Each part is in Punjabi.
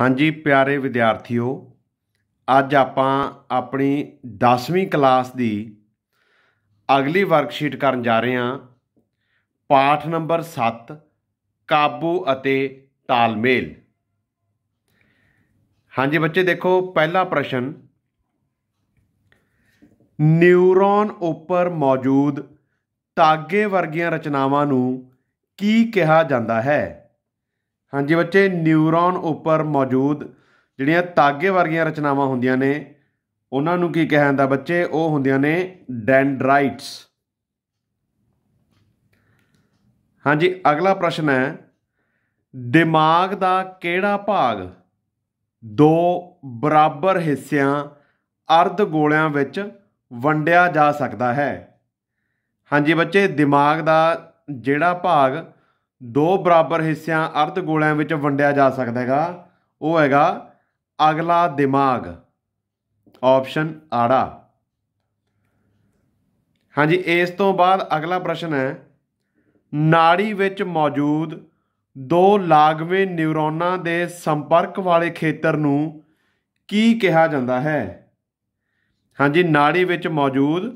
ਹਾਂਜੀ ਪਿਆਰੇ ਵਿਦਿਆਰਥੀਓ ਅੱਜ ਆਪਾਂ ਆਪਣੀ 10ਵੀਂ ਕਲਾਸ ਦੀ ਅਗਲੀ ਵਰਕਸ਼ੀਟ ਕਰਨ ਜਾ ਰਹੇ ਹਾਂ ਪਾਠ ਨੰਬਰ 7 ਕਾਬੂ ਅਤੇ ਤਾਲਮੇਲ ਹਾਂਜੀ ਬੱਚੇ ਦੇਖੋ ਪਹਿਲਾ ਪ੍ਰਸ਼ਨ ਨਿਊਰੋਨ ਉੱਪਰ ਮੌਜੂਦ ਤਾਗੇ ਵਰਗੀਆਂ ਰਚਨਾਵਾਂ ਨੂੰ ਕੀ ਕਿਹਾ ਜਾਂਦਾ ਹੈ ਹਾਂਜੀ ਬੱਚੇ ਨਿਊਰੋਨ ਉੱਪਰ ਮੌਜੂਦ ਜਿਹੜੀਆਂ ਤਾਗੇ ਵਰਗੀਆਂ ਰਚਨਾਵਾਂ ਹੁੰਦੀਆਂ ਨੇ ਉਹਨਾਂ ਨੂੰ ਕੀ ਕਿਹਾ ਜਾਂਦਾ ਬੱਚੇ ਉਹ ਹੁੰਦੀਆਂ ਨੇ ਡੈਂਡਰਾਈਟਸ ਹਾਂਜੀ ਅਗਲਾ ਪ੍ਰਸ਼ਨ ਹੈ ਦਿਮਾਗ ਦਾ ਕਿਹੜਾ ਭਾਗ ਦੋ ਬਰਾਬਰ ਹਿੱਸਿਆਂ ਅਰਧ ਗੋਲਿਆਂ ਵਿੱਚ ਵੰਡਿਆ ਜਾ ਸਕਦਾ ਹੈ ਹਾਂਜੀ ਬੱਚੇ ਦਿਮਾਗ ਦਾ ਜਿਹੜਾ ਭਾਗ ਦੋ ਬਰਾਬਰ ਹਿੱਸਿਆਂ ਅਰਧ ਗੋਲਿਆਂ ਵਿੱਚ ਵੰਡਿਆ ਜਾ ਸਕਦਾ ਹੈਗਾ ਉਹ ਹੈਗਾ ਅਗਲਾ ਦਿਮਾਗ ਆਪਸ਼ਨ ਆੜਾ ਹਾਂਜੀ ਇਸ ਤੋਂ ਬਾਅਦ ਅਗਲਾ ਪ੍ਰਸ਼ਨ ਹੈ ਨਾੜੀ ਵਿੱਚ ਮੌਜੂਦ ਦੋ ਲਾਗਵੇਂ ਨਿਊਰੋਨਾਂ ਦੇ ਸੰਪਰਕ ਵਾਲੇ ਖੇਤਰ ਨੂੰ ਕੀ ਕਿਹਾ ਜਾਂਦਾ ਹੈ ਹਾਂਜੀ ਨਾੜੀ ਵਿੱਚ ਮੌਜੂਦ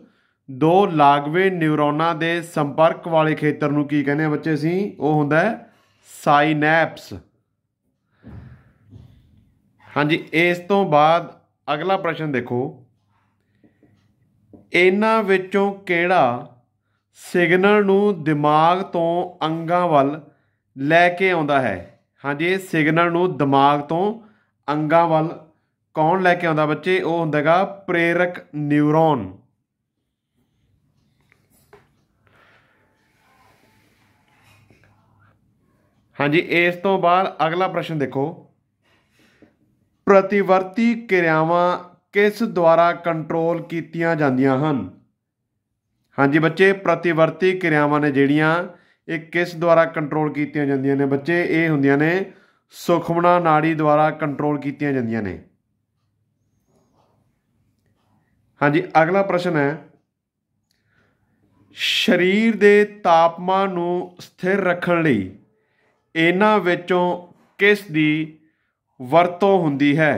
ਦੋ ਲਾਗਵੇ ਨਿਊਰੋਨਾਂ ਦੇ ਸੰਪਰਕ ਵਾਲੇ ਖੇਤਰ ਨੂੰ ਕੀ ਕਹਿੰਦੇ ਆ ਬੱਚੇ ਅਸੀਂ ਉਹ ਹੁੰਦਾ ਹੈ ਸਾਈਨੈਪਸ ਹਾਂਜੀ ਇਸ ਤੋਂ ਬਾਅਦ ਅਗਲਾ ਪ੍ਰਸ਼ਨ ਦੇਖੋ ਇਹਨਾਂ ਵਿੱਚੋਂ ਕਿਹੜਾ ਸਿਗਨਲ ਨੂੰ ਦਿਮਾਗ ਤੋਂ ਅੰਗਾਂ ਵੱਲ ਲੈ ਕੇ ਆਉਂਦਾ ਹੈ ਹਾਂਜੀ ਇਹ ਸਿਗਨਲ ਨੂੰ ਦਿਮਾਗ ਤੋਂ ਅੰਗਾਂ ਵੱਲ ਕੌਣ ਲੈ ਕੇ ਆਉਂਦਾ ਬੱਚੇ ਉਹ ਹੁੰਦਾਗਾ ਪ੍ਰੇਰਕ ਨਿਊਰੋਨ ਹਾਂਜੀ ਇਸ ਤੋਂ ਬਾਅਦ ਅਗਲਾ ਪ੍ਰਸ਼ਨ ਦੇਖੋ ਪ੍ਰਤੀਵਰਤੀ ਕਿਰਿਆਵਾਂ ਕਿਸ ਦੁਆਰਾ ਕੰਟਰੋਲ ਕੀਤੀਆਂ ਜਾਂਦੀਆਂ ਹਨ ਹਾਂਜੀ ਬੱਚੇ ਪ੍ਰਤੀਵਰਤੀ ਕਿਰਿਆਵਾਂ ਨੇ ਜਿਹੜੀਆਂ ਇਹ ਕਿਸ ਦੁਆਰਾ ਕੰਟਰੋਲ ਕੀਤੀਆਂ ਜਾਂਦੀਆਂ ਨੇ ਬੱਚੇ ਇਹ ਹੁੰਦੀਆਂ ਨੇ ਸੁਖਮਣਾ ਨਾੜੀ ਦੁਆਰਾ ਕੰਟਰੋਲ ਕੀਤੀਆਂ ਜਾਂਦੀਆਂ ਨੇ ਹਾਂਜੀ ਅਗਲਾ ਪ੍ਰਸ਼ਨ ਹੈ ਸਰੀਰ ਦੇ ਤਾਪਮਾਨ ਨੂੰ ਸਥਿਰ ਰੱਖਣ ਲਈ ਇਹਨਾਂ ਵਿੱਚੋਂ ਕਿਸ ਦੀ ਵਰਤੋਂ ਹੁੰਦੀ ਹੈ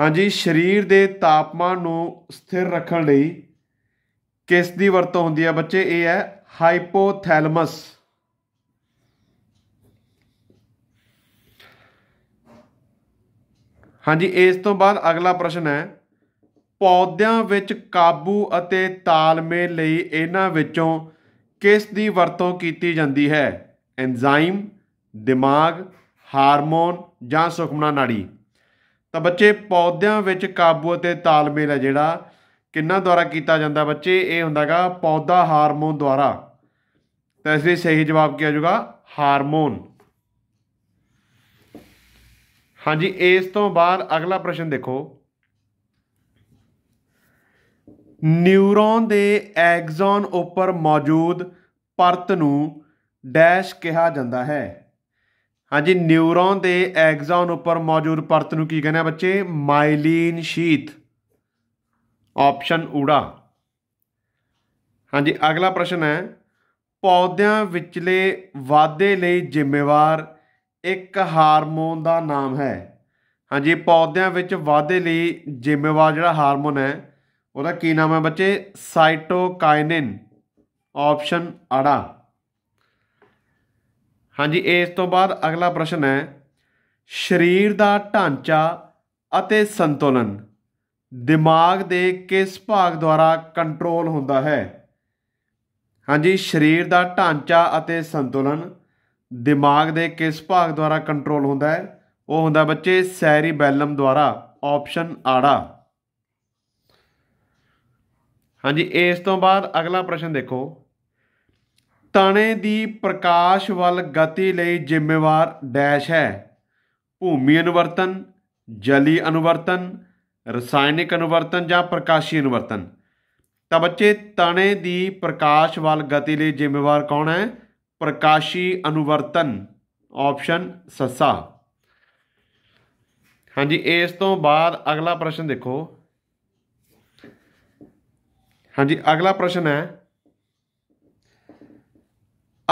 ਹਾਂਜੀ ਸਰੀਰ ਦੇ ਤਾਪਮਾਨ ਨੂੰ ਸਥਿਰ ਰੱਖਣ ਲਈ ਕਿਸ ਦੀ ਵਰਤੋਂ ਹੁੰਦੀ ਹੈ ਬੱਚੇ ਇਹ ਹੈ ਹਾਈਪੋਥੈਲਮਸ ਹਾਂਜੀ ਇਸ ਤੋਂ ਬਾਅਦ ਅਗਲਾ ਪ੍ਰਸ਼ਨ ਹੈ ਪੌਦਿਆਂ ਵਿੱਚ ਕਾਬੂ ਅਤੇ ਤਾਲਮੇਲ ਲਈ ਇਹਨਾਂ ਵਿੱਚੋਂ ਕਿਸ ਦੀ ਵਰਤੋਂ ਕੀਤੀ ਜਾਂਦੀ ਹੈ ਐਂਜ਼ਾਈਮ ਦਿਮਾਗ ਹਾਰਮੋਨ ਜਾਂ ਸੁਖਮਨਾ ਨਾੜੀ ਤਾਂ ਬੱਚੇ ਪੌਦਿਆਂ ਵਿੱਚ ਕਾਬੂ ਅਤੇ ਤਾਲਮੇਲ ਹੈ ਜਿਹੜਾ ਕਿੰਨਾ ਦੁਆਰਾ ਕੀਤਾ ਜਾਂਦਾ ਬੱਚੇ ਇਹ ਹੁੰਦਾਗਾ ਪੌਦਾ ਹਾਰਮੋਨ ਦੁਆਰਾ ਤਾਂ ਇਸ ਲਈ ਸਹੀ ਜਵਾਬ ਕੀ ਆ ਜਾਊਗਾ ਹਾਰਮੋਨ ਹਾਂਜੀ ਇਸ ਤੋਂ ਬਾਅਦ ਅਗਲਾ ਪ੍ਰਸ਼ਨ ਦੇਖੋ ਨਿਊਰੋਨ ਦੇ ਐਗਜ਼ੋਨ ਉੱਪਰ ਮੌਜੂਦ ਪਰਤ ਨੂੰ ਡੈਸ਼ ਕਿਹਾ ਜਾਂਦਾ ਹੈ ਹਾਂਜੀ ਨਿਊਰੋਨ ਦੇ ਐਗਜ਼ਾਨ ਉੱਪਰ ਮੌਜੂਦ ਪਰਤ ਨੂੰ ਕੀ ਕਹਿੰਦੇ ਆ ਬੱਚੇ ਮਾਈਲਿਨ ਸ਼ੀਥ ਆਪਸ਼ਨ ਊੜਾ ਹਾਂਜੀ ਅਗਲਾ ਪ੍ਰਸ਼ਨ ਹੈ ਪੌਦਿਆਂ ਵਿਚਲੇ ਵਾਧੇ ਲਈ ਜ਼ਿੰਮੇਵਾਰ ਇੱਕ ਹਾਰਮੋਨ ਦਾ ਨਾਮ ਹੈ ਹਾਂਜੀ ਪੌਦਿਆਂ ਵਿੱਚ ਵਾਧੇ ਲਈ ਜ਼ਿੰਮੇਵਾਰ ਜਿਹੜਾ ਹਾਰਮੋਨ ਹੈ ਉਹਦਾ ਕੀ ਨਾਮ ਹੈ ਬੱਚੇ ਸਾਈਟੋਕਾਈਨਿਨ ਆਪਸ਼ਨ ਅੜਾ ਹਾਂਜੀ ਇਸ ਤੋਂ ਬਾਅਦ ਅਗਲਾ ਪ੍ਰਸ਼ਨ ਹੈ ਸਰੀਰ ਦਾ ਢਾਂਚਾ ਅਤੇ ਸੰਤੁਲਨ ਦਿਮਾਗ ਦੇ ਕਿਸ ਭਾਗ ਦੁਆਰਾ ਕੰਟਰੋਲ ਹੁੰਦਾ ਹੈ ਹਾਂਜੀ ਸਰੀਰ ਦਾ ਢਾਂਚਾ ਅਤੇ ਸੰਤੁਲਨ ਦਿਮਾਗ ਦੇ ਕਿਸ ਭਾਗ ਦੁਆਰਾ ਕੰਟਰੋਲ ਹੁੰਦਾ ਹੈ ਉਹ ਹੁੰਦਾ ਬੱਚੇ ਸੈਰੀਬੈਲਮ ਦੁਆਰਾ ਆਪਸ਼ਨ ਆੜਾ ਹਾਂਜੀ ਇਸ ਤੋਂ ਬਾਅਦ ਅਗਲਾ ਪ੍ਰਸ਼ਨ ਦੇਖੋ ਤਣੇ ਦੀ ਪ੍ਰਕਾਸ਼ ਵੱਲ ਗਤੀ ਲਈ ਜ਼ਿੰਮੇਵਾਰ ਡੈਸ਼ ਹੈ ਭੂਮੀ ਅਨੁਵਰਤਨ ਜਲੀ ਅਨੁਵਰਤਨ ਰਸਾਇਣਿਕ ਅਨੁਵਰਤਨ ਜਾਂ ਪ੍ਰਕਾਸ਼ੀ ਅਨੁਵਰਤਨ ਤਾਂ ਬੱਚੇ ਤਣੇ ਦੀ ਪ੍ਰਕਾਸ਼ ਵੱਲ ਗਤੀ ਲਈ ਜ਼ਿੰਮੇਵਾਰ ਕੌਣ ਹੈ ਪ੍ਰਕਾਸ਼ੀ ਅਨੁਵਰਤਨ ਆਪਸ਼ਨ ਸੱਸਾ ਹਾਂਜੀ ਇਸ ਤੋਂ ਬਾਅਦ ਅਗਲਾ ਪ੍ਰਸ਼ਨ ਦੇਖੋ ਹਾਂਜੀ ਅਗਲਾ ਪ੍ਰਸ਼ਨ ਹੈ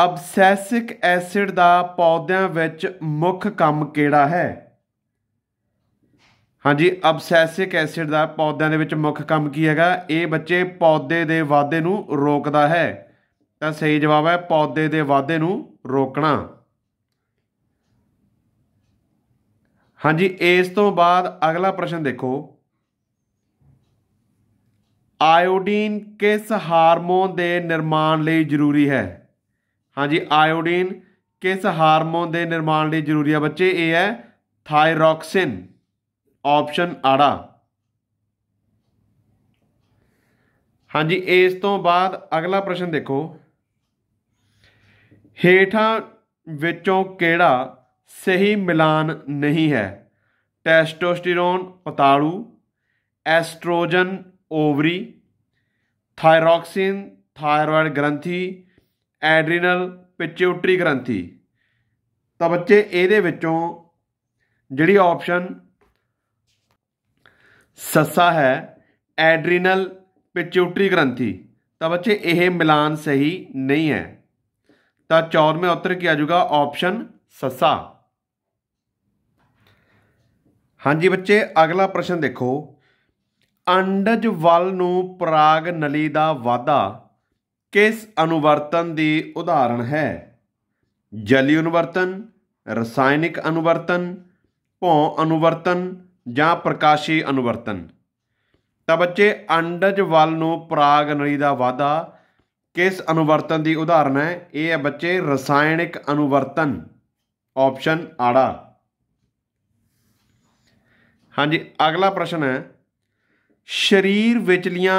ਅਬਸੈਸਿਕ ਐਸਿਡ ਦਾ ਪੌਦਿਆਂ ਵਿੱਚ ਮੁੱਖ ਕੰਮ ਕਿਹੜਾ ਹੈ ਹਾਂਜੀ ਅਬਸੈਸਿਕ ਐਸਿਡ ਦਾ ਪੌਦਿਆਂ ਦੇ ਵਿੱਚ ਮੁੱਖ ਕੰਮ ਕੀ ਹੈਗਾ ਇਹ ਬੱਚੇ ਪੌਦੇ ਦੇ ਵਾਧੇ ਨੂੰ ਰੋਕਦਾ ਹੈ ਤਾਂ ਸਹੀ ਜਵਾਬ ਹੈ ਪੌਦੇ ਦੇ ਵਾਧੇ ਨੂੰ ਰੋਕਣਾ ਹਾਂਜੀ ਇਸ ਤੋਂ ਬਾਅਦ ਅਗਲਾ ਪ੍ਰਸ਼ਨ ਦੇਖੋ ਆਇਓਡੀਨ ਕਿਸ ਹਾਰਮੋਨ ਦੇ ਨਿਰਮਾਣ ਲਈ ਜ਼ਰੂਰੀ ਹੈ ਹਾਂਜੀ ਆਇਓਡੀਨ ਕਿਸ ਹਾਰਮੋਨ ਦੇ ਨਿਰਮਾਣ ਲਈ ਜ਼ਰੂਰੀ ਹੈ ਬੱਚੇ ਇਹ ਹੈ ਥਾਇਰੋਕਸਿਨ ਆਪਸ਼ਨ ਆੜਾ ਹਾਂਜੀ ਇਸ ਤੋਂ ਬਾਅਦ ਅਗਲਾ ਪ੍ਰਸ਼ਨ ਦੇਖੋ ਹੇਠਾਂ ਵਿੱਚੋਂ ਕਿਹੜਾ ਸਹੀ ਮਿਲਾਨ ਨਹੀਂ ਹੈ ਟੈਸਟੋਸਟੀਰੋਨ ਪਤਾਲੂ ਐਸਟ੍ਰੋਜਨ ਓਵਰੀ ਥਾਇਰੋਕਸਿਨ ਥਾਇਰੋਇਡ ਗ੍ਰੰਥੀ ਐਡਰੀਨਲ ਪਿਚਿਊਟਰੀ ਗ੍ਰੰਥੀ ਤਾਂ ਬੱਚੇ ਇਹਦੇ ਵਿੱਚੋਂ ਜਿਹੜੀ ਆਪਸ਼ਨ ਸੱਸਾ ਹੈ ਐਡਰੀਨਲ ਪਿਚਿਊਟਰੀ ਗ੍ਰੰਥੀ ਤਾਂ ਬੱਚੇ ਇਹ ਮਿਲਾਨ ਸਹੀ ਨਹੀਂ ਹੈ ਤਾਂ ਚੌਥਵੇਂ ਉੱਤਰ ਕੀ ਆ ਜਾਊਗਾ ਆਪਸ਼ਨ ਸੱਸਾ ਹਾਂਜੀ ਬੱਚੇ ਅਗਲਾ ਪ੍ਰਸ਼ਨ ਦੇਖੋ ਅੰਡਜ ਵੱਲ ਨੂੰ ਪਰਾਗ ਨਲੀ ਦਾ ਵਾਧਾ ਕਿਸ ਅਨੁਵਰਤਨ ਦੀ ਉਦਾਹਰਣ ਹੈ ਜਲੀ ਅਨੁਵਰਤਨ ਰਸਾਇਣਿਕ ਅਨੁਵਰਤਨ ਭੌ ਅਨੁਵਰਤਨ ਜਾਂ ਪ੍ਰਕਾਸ਼ੀ ਅਨੁਵਰਤਨ ਤਾਂ ਬੱਚੇ ਅੰਡਜ ਵੱਲ ਨੂੰ ਪਰਾਗ ਨਲੀ ਦਾ ਵਾਧਾ ਕਿਸ ਅਨੁਵਰਤਨ ਦੀ ਉਦਾਹਰਣ ਹੈ ਇਹ ਹੈ ਬੱਚੇ ਰਸਾਇਣਿਕ ਅਨੁਵਰਤਨ ਆਪਸ਼ਨ ਆੜਾ ਹਾਂਜੀ ਅਗਲਾ ਪ੍ਰਸ਼ਨ ਹੈ ਸਰੀਰ ਵਿਚਲੀਆਂ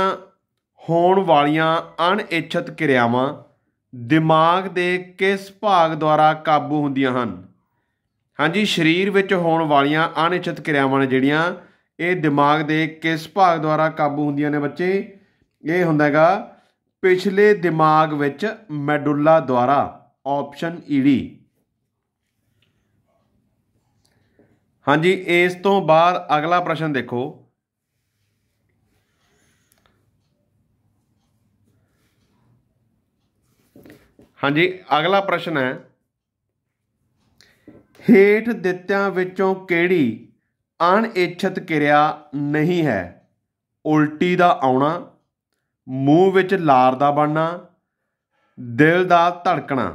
ਹੋਣ ਵਾਲੀਆਂ ਅਣਇੱਛਤ ਕਿਰਿਆਵਾਂ ਦਿਮਾਗ ਦੇ ਕਿਸ ਭਾਗ ਦੁਆਰਾ ਕਾਬੂ ਹੁੰਦੀਆਂ ਹਨ ਹਾਂਜੀ ਸਰੀਰ ਵਿੱਚ ਹੋਣ ਵਾਲੀਆਂ ਅਣਇੱਛਤ ਕਿਰਿਆਵਾਂ ਨੇ ਜਿਹੜੀਆਂ ਇਹ ਦਿਮਾਗ ਦੇ ਕਿਸ ਭਾਗ ਦੁਆਰਾ ਕਾਬੂ ਹੁੰਦੀਆਂ ਨੇ ਬੱਚੇ ਇਹ ਹੁੰਦਾ ਹੈਗਾ ਪਿਛਲੇ ਦਿਮਾਗ ਵਿੱਚ ਮੈਡੂਲਾ ਦੁਆਰਾ ਆਪਸ਼ਨ ਈਡੀ e ਹਾਂਜੀ ਇਸ ਤੋਂ ਬਾਅਦ ਅਗਲਾ ਪ੍ਰਸ਼ਨ ਦੇਖੋ ਹਾਂਜੀ ਅਗਲਾ ਪ੍ਰਸ਼ਨ ਹੈ ਹੇਠ ਦਿੱਤਿਆਂ ਵਿੱਚੋਂ ਕਿਹੜੀ ਅਣਇੱਛਤ ਕਿਰਿਆ ਨਹੀਂ ਹੈ ਉਲਟੀ ਦਾ ਆਉਣਾ ਮੂੰਹ ਵਿੱਚ ਲਾਰ ਦਾ ਬਣਨਾ ਦਿਲ ਦਾ ਧੜਕਣਾ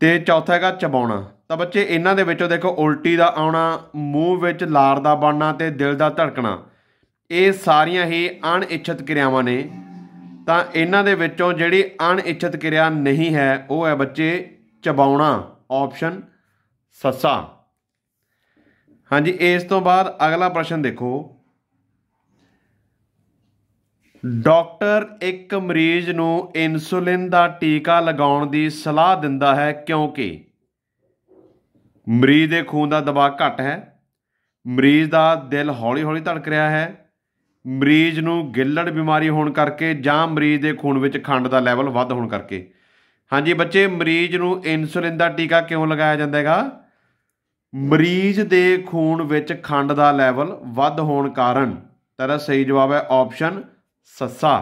ਤੇ ਚੌਥਾ ਹੈਗਾ ਚਬਾਉਣਾ ਤਾਂ ਬੱਚੇ ਇਹਨਾਂ ਦੇ ਵਿੱਚੋਂ ਦੇਖੋ ਉਲਟੀ ਦਾ ਆਉਣਾ ਮੂੰਹ ਵਿੱਚ ਲਾਰ ਦਾ ਬਣਨਾ ਤੇ ਦਿਲ ਦਾ ਧੜਕਣਾ ਇਹ ਸਾਰੀਆਂ ਹੀ ਅਣਇੱਛਤ ਕਿਰਿਆਵਾਂ ਨੇ ਤਾਂ ਇਹਨਾਂ ਦੇ ਵਿੱਚੋਂ ਜਿਹੜੀ ਅਣਇੱਛਤ ਕਿਰਿਆ ਨਹੀਂ ਹੈ ਉਹ ਹੈ ਬੱਚੇ ਚਬਾਉਣਾ ਆਪਸ਼ਨ ਸੱਸਾ ਹਾਂਜੀ ਇਸ ਤੋਂ ਬਾਅਦ ਅਗਲਾ ਪ੍ਰਸ਼ਨ ਦੇਖੋ ਡਾਕਟਰ ਇੱਕ ਮਰੀਜ਼ ਨੂੰ ਇਨਸੂਲਿਨ ਦਾ ਟੀਕਾ ਲਗਾਉਣ ਦੀ ਸਲਾਹ ਦਿੰਦਾ ਹੈ ਕਿਉਂਕਿ ਮਰੀਜ਼ ਦੇ ਖੂਨ ਦਾ ਦਬਾਅ ਘੱਟ ਹੈ ਮਰੀਜ਼ ਦਾ ਦਿਲ ਹੌਲੀ-ਹੌਲੀ ਧੜਕ ਰਿਹਾ ਹੈ ਮਰੀਜ਼ ਨੂੰ ਗਿੱਲੜ ਬਿਮਾਰੀ ਹੋਣ ਕਰਕੇ ਜਾਂ ਮਰੀਜ਼ ਦੇ ਖੂਨ ਵਿੱਚ ਖੰਡ ਦਾ ਲੈਵਲ ਵੱਧ ਹੋਣ ਕਰਕੇ ਹਾਂਜੀ ਬੱਚੇ ਮਰੀਜ਼ ਨੂੰ ਇਨਸੂਲਿਨ ਦਾ ਟੀਕਾ ਕਿਉਂ ਲਗਾਇਆ ਜਾਂਦਾ ਹੈਗਾ ਮਰੀਜ਼ ਦੇ ਖੂਨ ਵਿੱਚ ਖੰਡ ਦਾ ਲੈਵਲ ਵੱਧ ਹੋਣ ਕਾਰਨ ਤੇਰਾ ਸਹੀ ਜਵਾਬ ਹੈ ਆਪਸ਼ਨ ਸੱਸਾ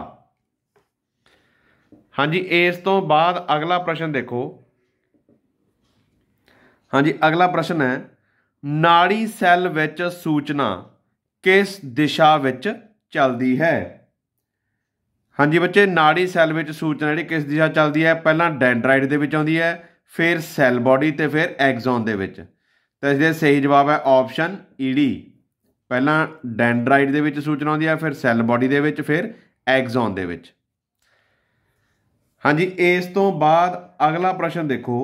ਹਾਂਜੀ ਇਸ ਤੋਂ ਬਾਅਦ ਅਗਲਾ ਪ੍ਰਸ਼ਨ ਦੇਖੋ ਹਾਂਜੀ ਅਗਲਾ ਪ੍ਰਸ਼ਨ ਹੈ ਨਾੜੀ ਸੈੱਲ ਵਿੱਚ ਸੂਚਨਾ ਕਿਸ ਦਿਸ਼ਾ ਵਿੱਚ ਚੱਲਦੀ ਹੈ ਹਾਂਜੀ ਬੱਚੇ ਨਾੜੀ ਸੈੱਲ ਵਿੱਚ ਸੂਚਨਾ ਜਿਹੜੀ ਕਿਸ ਦਿਸ਼ਾ ਚੱਲਦੀ ਹੈ ਪਹਿਲਾਂ ਡੈਂਡਰਾਈਟ ਦੇ ਵਿੱਚ ਆਉਂਦੀ ਹੈ ਫਿਰ ਸੈੱਲ ਬਾਡੀ ਤੇ ਫਿਰ ਐਗਜ਼ੋਨ ਦੇ ਵਿੱਚ ਤਾਂ ਇਸ ਦਾ ਸਹੀ ਜਵਾਬ ਹੈ ਆਪਸ਼ਨ ਈਡੀ ਪਹਿਲਾਂ ਡੈਂਡਰਾਈਟ ਦੇ ਵਿੱਚ ਸੂਚਨਾ ਆਉਂਦੀ ਹੈ ਫਿਰ ਸੈੱਲ ਬਾਡੀ ਦੇ ਵਿੱਚ ਫਿਰ ਐਗਜ਼ੋਨ ਦੇ ਵਿੱਚ ਹਾਂਜੀ ਇਸ ਤੋਂ ਬਾਅਦ ਅਗਲਾ ਪ੍ਰਸ਼ਨ ਦੇਖੋ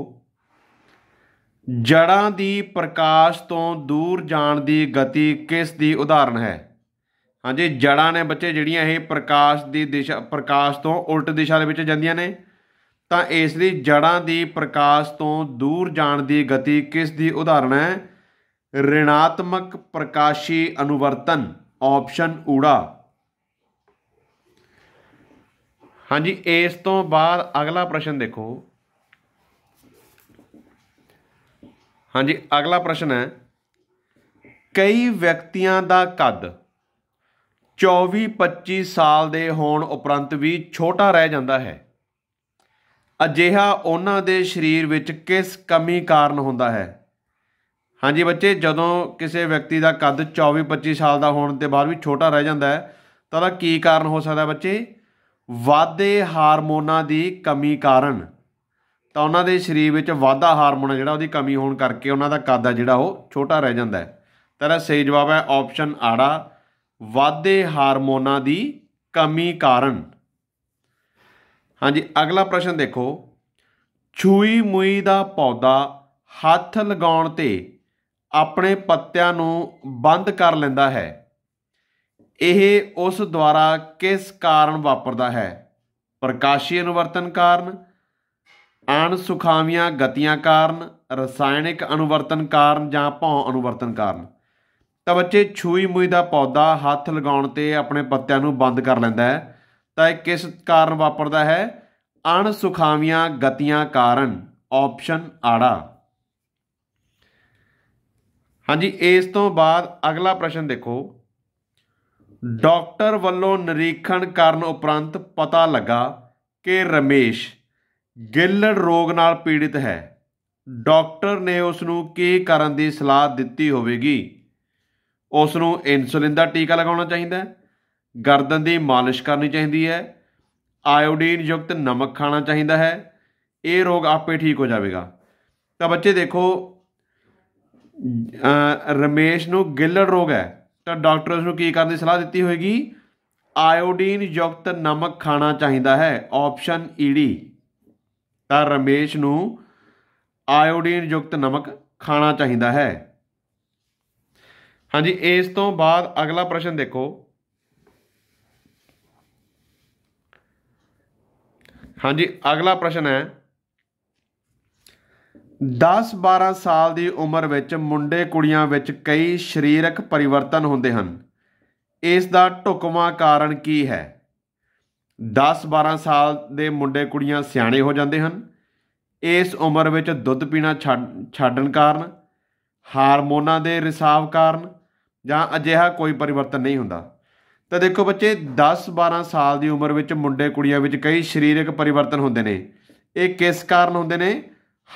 ਜੜਾਂ ਦੀ ਪ੍ਰਕਾਸ਼ ਤੋਂ ਦੂਰ ਜਾਣ ਦੀ ਗਤੀ ਕਿਸ ਦੀ ਉਦਾਹਰਣ ਹੈ ਹਾਂਜੀ ਜੜਾਂ ਨੇ ਬੱਚੇ ਜਿਹੜੀਆਂ ਇਹ ਪ੍ਰਕਾਸ਼ ਦੀ ਦਿਸ਼ਾ ਪ੍ਰਕਾਸ਼ ਤੋਂ ਉਲਟ ਦਿਸ਼ਾ ਦੇ ਵਿੱਚ ਜਾਂਦੀਆਂ ਨੇ ਤਾਂ ਇਸ ਦੀ ਜੜਾਂ ਦੀ ਪ੍ਰਕਾਸ਼ ਤੋਂ ਦੂਰ ਜਾਣ ਦੀ ਗਤੀ ਕਿਸ ਦੀ ਉਦਾਹਰਣ ਹੈ ਰਿਣਾਤਮਕ ਪ੍ਰਕਾਸ਼ੀ ਅਨੁਵਰਤਨ ਆਪਸ਼ਨ ਊੜਾ ਹਾਂਜੀ ਇਸ ਤੋਂ ਬਾਅਦ ਅਗਲਾ ਪ੍ਰਸ਼ਨ ਦੇਖੋ ਹਾਂਜੀ ਅਗਲਾ ਪ੍ਰਸ਼ਨ ਹੈ ਕਈ ਵਿਅਕਤੀਆਂ ਦਾ ਕੱਦ 24-25 ਸਾਲ ਦੇ ਹੋਣ ਉਪਰੰਤ ਵੀ ਛੋਟਾ ਰਹਿ ਜਾਂਦਾ ਹੈ ਅਜਿਹਾ ਉਹਨਾਂ ਦੇ ਸਰੀਰ ਵਿੱਚ ਕਿਸ ਕਮੀ ਕਾਰਨ ਹੁੰਦਾ ਹੈ ਹਾਂਜੀ ਬੱਚੇ ਜਦੋਂ ਕਿਸੇ ਵਿਅਕਤੀ ਦਾ ਕੱਦ 24-25 ਸਾਲ ਦਾ ਹੋਣ ਤੇ ਬਾਅਦ ਵੀ ਛੋਟਾ ਰਹਿ ਜਾਂਦਾ ਹੈ ਤਾਂ ਦਾ ਕੀ ਕਾਰਨ ਹੋ ਸਕਦਾ ਬੱਚੇ ਵਾਧੇ ਹਾਰਮੋਨਾਂ ਦੀ ਕਮੀ ਕਾਰਨ ਤਾਂ ਉਹਨਾਂ ਦੇ ਸਰੀਰ ਵਿੱਚ ਵਾਧਾ ਹਾਰਮੋਨ ਜਿਹੜਾ ਉਹਦੀ ਕਮੀ ਹੋਣ ਕਰਕੇ ਉਹਨਾਂ ਦਾ ਕੱਦ ਜਿਹੜਾ ਉਹ ਛੋਟਾ ਰਹਿ ਜਾਂਦਾ ਹੈ ਤੇਰਾ ਸਹੀ ਜਵਾਬ ਹੈ ਆਪਸ਼ਨ ਆੜਾ ਵਾਧੇ ਹਾਰਮੋਨਾਂ ਦੀ ਕਮੀ ਕਾਰਨ ਹਾਂਜੀ ਅਗਲਾ ਪ੍ਰਸ਼ਨ ਦੇਖੋ ਛੂਈ ਮੂਈ ਦਾ ਪੌਦਾ ਹੱਥ ਲਗਾਉਣ ਤੇ ਆਪਣੇ ਪੱਤਿਆਂ ਨੂੰ ਬੰਦ ਕਰ ਲੈਂਦਾ ਹੈ ਇਹ ਉਸ ਦੁਆਰਾ ਕਿਸ ਕਾਰਨ ਵਾਪਰਦਾ ਹੈ ਪ੍ਰਕਾਸ਼ੀ ਅਨੁਵਰਤਨ ਕਾਰਨ ਸੁਖਾਵੀਆਂ ਗਤੀਆਂ ਕਾਰਨ ਰਸਾਇਣਿਕ ਅਨੁਵਰਤਨ ਕਾਰਨ ਜਾਂ ਭੌ ਅਨੁਵਰਤਨ ਕਾਰਨ ਤਾਂ ਬੱਚੇ ਛੂਈ ਮੂਈ ਦਾ ਪੌਦਾ ਹੱਥ ਲਗਾਉਣ ਤੇ ਆਪਣੇ ਪੱਤਿਆਂ ਨੂੰ ਬੰਦ ਕਰ ਲੈਂਦਾ ਹੈ ਤਾਂ ਇਹ ਕਿਸ ਕਾਰਨ ਵਾਪਰਦਾ ਹੈ ਅਣ ਸੁਖਾਵੀਆਂ ਗਤੀਆਂ ਕਾਰਨ ਆਪਸ਼ਨ ਆੜਾ ਹਾਂਜੀ ਇਸ ਤੋਂ ਬਾਅਦ ਅਗਲਾ ਪ੍ਰਸ਼ਨ ਦੇਖੋ ਡਾਕਟਰ ਵੱਲੋਂ ਨਿਰੀਖਣ ਕਰਨ ਉਪਰੰਤ ਪਤਾ ਲੱਗਾ ਕਿ ਰਮੇਸ਼ ਗਿੱਲੜ ਰੋਗ ਨਾਲ ਪੀੜਿਤ ਹੈ ਡਾਕਟਰ ਨੇ ਉਸ ਨੂੰ ਕੀ ਕਰਨ ਦੀ ਸਲਾਹ ਦਿੱਤੀ ਹੋਵੇਗੀ ਉਸ ਨੂੰ ਇਨਸੂਲਿਨ ਦਾ ਟੀਕਾ ਲਗਾਉਣਾ ਚਾਹੀਦਾ ਹੈ ਗਰਦਨ ਦੀ ਮਾਲਿਸ਼ ਕਰਨੀ ਚਾਹੀਦੀ ਹੈ ਆਇਓਡੀਨ ਯੁਕਤ ਨਮਕ ਖਾਣਾ ਚਾਹੀਦਾ ਹੈ ਇਹ ਰੋਗ ਆਪੇ ਠੀਕ ਹੋ ਜਾਵੇਗਾ ਤਾਂ ਬੱਚੇ ਦੇਖੋ ਰਮੇਸ਼ ਨੂੰ ਗਿੱਲੜ ਰੋਗ ਹੈ ਤਾਂ ਡਾਕਟਰ ਉਸ ਨੂੰ ਕੀ ਕਰਨ ਦੀ ਸਲਾਹ ਦਿੱਤੀ ਹੋਏਗੀ ਆਇਓਡੀਨ ਯੁਕਤ ਨਮਕ ਖਾਣਾ ਚਾਹੀਦਾ ਹੈ ਆਪਸ਼ਨ ਈਡੀ e ਤਾਂ ਰਮੇਸ਼ ਨੂੰ ਆਇਓਡੀਨ ਯੁਕਤ ਨਮਕ ਖਾਣਾ ਚਾਹੀਦਾ ਹੈ ਹਾਂਜੀ ਇਸ ਤੋਂ ਬਾਅਦ ਅਗਲਾ ਪ੍ਰਸ਼ਨ ਦੇਖੋ ਹਾਂਜੀ ਅਗਲਾ ਪ੍ਰਸ਼ਨ ਹੈ 10-12 ਸਾਲ ਦੀ ਉਮਰ ਵਿੱਚ ਮੁੰਡੇ ਕੁੜੀਆਂ ਵਿੱਚ ਕਈ ਸਰੀਰਕ ਪਰਿਵਰਤਨ ਹੁੰਦੇ ਹਨ ਇਸ ਦਾ ਢੁਕਵਾਂ ਕਾਰਨ ਕੀ ਹੈ 10-12 ਸਾਲ ਦੇ ਮੁੰਡੇ ਕੁੜੀਆਂ ਸਿਆਣੇ ਹੋ ਜਾਂਦੇ ਹਨ ਇਸ ਉਮਰ ਵਿੱਚ ਦੁੱਧ ਪੀਣਾ ਛੱਡਣ ਕਾਰਨ ਹਾਰਮੋਨਾਂ ਦੇ ਰਿਸਾਵ ਕਾਰਨ ਜਾਂ ਅਜਿਹਾ ਕੋਈ ਪਰਿਵਰਤਨ ਨਹੀਂ ਹੁੰਦਾ ਤਾਂ ਦੇਖੋ ਬੱਚੇ 10-12 ਸਾਲ ਦੀ ਉਮਰ ਵਿੱਚ ਮੁੰਡੇ ਕੁੜੀਆਂ ਵਿੱਚ ਕਈ ਸਰੀਰਕ ਪਰਿਵਰਤਨ ਹੁੰਦੇ ਨੇ ਇਹ ਕਿਸ ਕਾਰਨ ਹੁੰਦੇ ਨੇ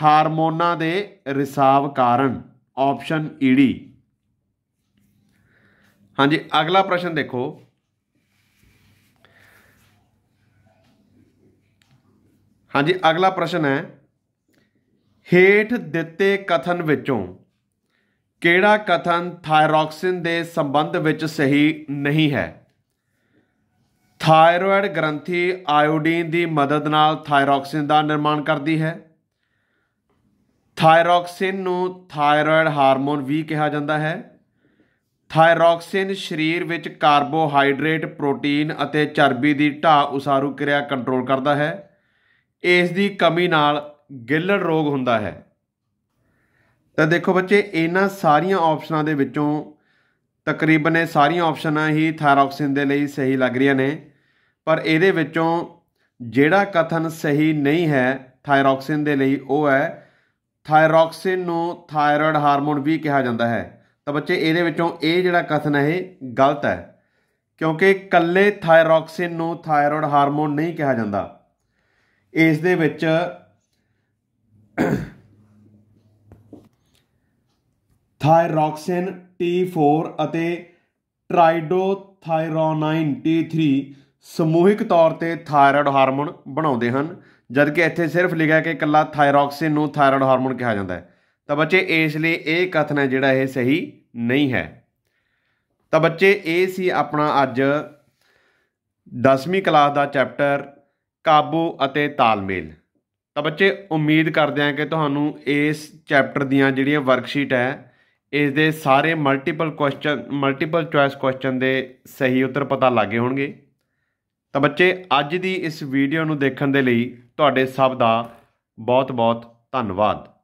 ਹਾਰਮੋਨਾਂ ਦੇ ਰਿਸਾਵ ਕਾਰਨ ਆਪਸ਼ਨ ਈਡੀ ਹਾਂਜੀ ਅਗਲਾ ਪ੍ਰਸ਼ਨ ਦੇਖੋ ਹਾਂਜੀ ਅਗਲਾ ਪ੍ਰਸ਼ਨ ਹੈ ਹੇਠ ਦਿੱਤੇ ਕਥਨ ਵਿੱਚੋਂ ਕਿਹੜਾ ਕਥਨ ਥਾਇਰੋਕਸਿਨ ਦੇ ਸੰਬੰਧ ਵਿੱਚ ਸਹੀ ਨਹੀਂ ਹੈ ਥਾਇਰੋਇਡ ਗ੍ਰੰਥੀ ਆਇਓਡੀਨ ਦੀ ਮਦਦ ਨਾਲ ਥਾਇਰੋਕਸਿਨ ਦਾ ਨਿਰਮਾਣ ਕਰਦੀ ਹੈ ਥਾਇਰੋਕਸਿਨ ਨੂੰ ਥਾਇਰੋਇਡ ਹਾਰਮੋਨ ਵੀ ਕਿਹਾ ਜਾਂਦਾ ਹੈ ਥਾਇਰੋਕਸਿਨ ਸਰੀਰ ਵਿੱਚ ਕਾਰਬੋਹਾਈਡਰੇਟ ਪ੍ਰੋਟੀਨ ਅਤੇ ਚਰਬੀ ਦੀ ਢਾਹ ਉਸਾਰੂ ਕਿਰਿਆ ਕੰਟਰੋਲ ਕਰਦਾ ਹੈ ਇਸ ਦੀ ਕਮੀ ਨਾਲ ਗਿੱਲੜ ਰੋਗ ਹੁੰਦਾ ਹੈ ਤਾਂ ਦੇਖੋ ਬੱਚੇ ਇਹਨਾਂ ਸਾਰੀਆਂ ਆਪਸ਼ਨਾਂ ਦੇ ਵਿੱਚੋਂ ਤਕਰੀਬਨ ਇਹ ਸਾਰੀਆਂ ਆਪਸ਼ਨਾਂ ਹੀ ਥਾਇਰੋਕਸਿਨ ਦੇ ਲਈ ਸਹੀ ਲੱਗ ਰਹੀਆਂ ਨੇ ਪਰ ਇਹਦੇ ਵਿੱਚੋਂ ਜਿਹੜਾ ਕਥਨ ਸਹੀ ਨਹੀਂ ਹੈ ਥਾਇਰੋਕਸਿਨ ਦੇ ਲਈ ਉਹ ਹੈ ਥਾਇਰੋਕਸਿਨ ਨੂੰ ਥਾਇਰੋਇਡ ਹਾਰਮੋਨ ਵੀ ਕਿਹਾ ਜਾਂਦਾ ਹੈ ਤਾਂ ਬੱਚੇ ਇਹਦੇ ਵਿੱਚੋਂ ਇਹ ਜਿਹੜਾ ਕਥਨ ਹੈ ਇਹ ਗਲਤ ਹੈ ਕਿਉਂਕਿ ਕੱਲੇ ਥਾਇਰੋਕਸਿਨ ਨੂੰ ਥਾਇਰੋਇਡ ਹਾਰਮੋਨ ਨਹੀਂ ਕਿਹਾ ਜਾਂਦਾ ਇਸ ਦੇ ਵਿੱਚ ਥਾਇਰੋਕਸਿਨ T4 ਅਤੇ ਟ੍ਰਾਈਡੋਥਾਇਰੋਨਾਈਨ T3 ਸਮੂਹਿਕ ਤੌਰ ਤੇ ਥਾਇਰੋਇਡ ਹਾਰਮੋਨ ਬਣਾਉਂਦੇ ਹਨ ਜਦਕਿ ਇੱਥੇ ਸਿਰਫ ਲਿਖਿਆ ਕਿ ਇਕੱਲਾ ਥਾਇਰੋਕਸਿਨ ਨੂੰ ਥਾਇਰੋਇਡ ਹਾਰਮੋਨ ਕਿਹਾ ਜਾਂਦਾ ਹੈ ਤਾਂ ਬੱਚੇ ਇਸ ਲਈ ਇਹ ਕਥਨ ਹੈ ਜਿਹੜਾ ਇਹ ਸਹੀ ਨਹੀਂ ਹੈ ਤਾਂ ਬੱਚੇ ਇਹ ਸੀ ਆਪਣਾ ਅੱਜ 10ਵੀਂ ਕਲਾਸ ਦਾ ਚੈਪਟਰ ਕਾਬੂ ਅਤੇ ਤਾਲਮੇਲ ਤਾਂ ਬੱਚੇ ਉਮੀਦ ਕਰਦੇ ਹਾਂ ਕਿ ਤੁਹਾਨੂੰ ਇਸ ਚੈਪਟਰ ਦੀਆਂ ਜਿਹੜੀਆਂ ਵਰਕਸ਼ੀਟ ਹੈ ਇਸ ਦੇ ਸਾਰੇ multiple question multiple choice question ਦੇ ਸਹੀ ਉੱਤਰ ਪਤਾ ਲੱਗੇ ਹੋਣਗੇ ਤਾਂ ਬੱਚੇ ਅੱਜ ਦੀ ਇਸ ਵੀਡੀਓ ਨੂੰ ਦੇਖਣ ਦੇ ਲਈ ਤੁਹਾਡੇ ਸਭ ਦਾ ਬਹੁਤ-ਬਹੁਤ ਧੰਨਵਾਦ